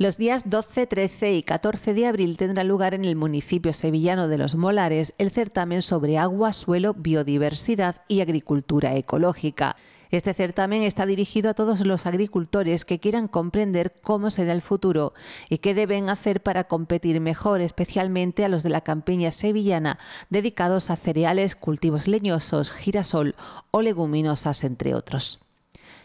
Los días 12, 13 y 14 de abril tendrá lugar en el municipio sevillano de Los Molares el certamen sobre agua, suelo, biodiversidad y agricultura ecológica. Este certamen está dirigido a todos los agricultores que quieran comprender cómo será el futuro y qué deben hacer para competir mejor, especialmente a los de la campiña sevillana, dedicados a cereales, cultivos leñosos, girasol o leguminosas, entre otros.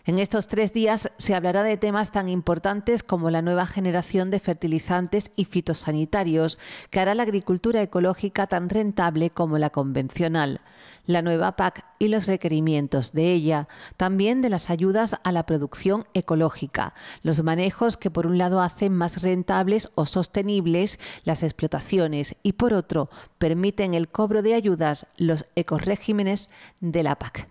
En estos tres días se hablará de temas tan importantes como la nueva generación de fertilizantes y fitosanitarios, que hará la agricultura ecológica tan rentable como la convencional, la nueva PAC y los requerimientos de ella, también de las ayudas a la producción ecológica, los manejos que por un lado hacen más rentables o sostenibles las explotaciones y por otro permiten el cobro de ayudas los ecorregímenes de la PAC.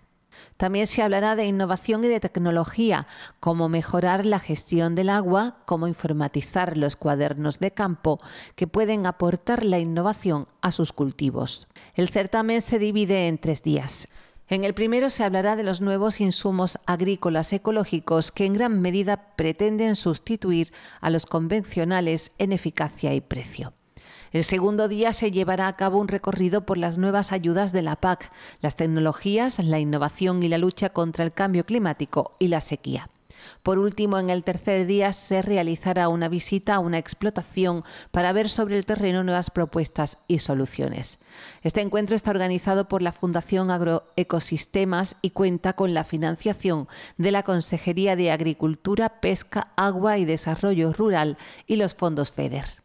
También se hablará de innovación y de tecnología, como mejorar la gestión del agua, cómo informatizar los cuadernos de campo que pueden aportar la innovación a sus cultivos. El certamen se divide en tres días. En el primero se hablará de los nuevos insumos agrícolas ecológicos que en gran medida pretenden sustituir a los convencionales en eficacia y precio. El segundo día se llevará a cabo un recorrido por las nuevas ayudas de la PAC, las tecnologías, la innovación y la lucha contra el cambio climático y la sequía. Por último, en el tercer día se realizará una visita a una explotación para ver sobre el terreno nuevas propuestas y soluciones. Este encuentro está organizado por la Fundación Agroecosistemas y cuenta con la financiación de la Consejería de Agricultura, Pesca, Agua y Desarrollo Rural y los fondos FEDER.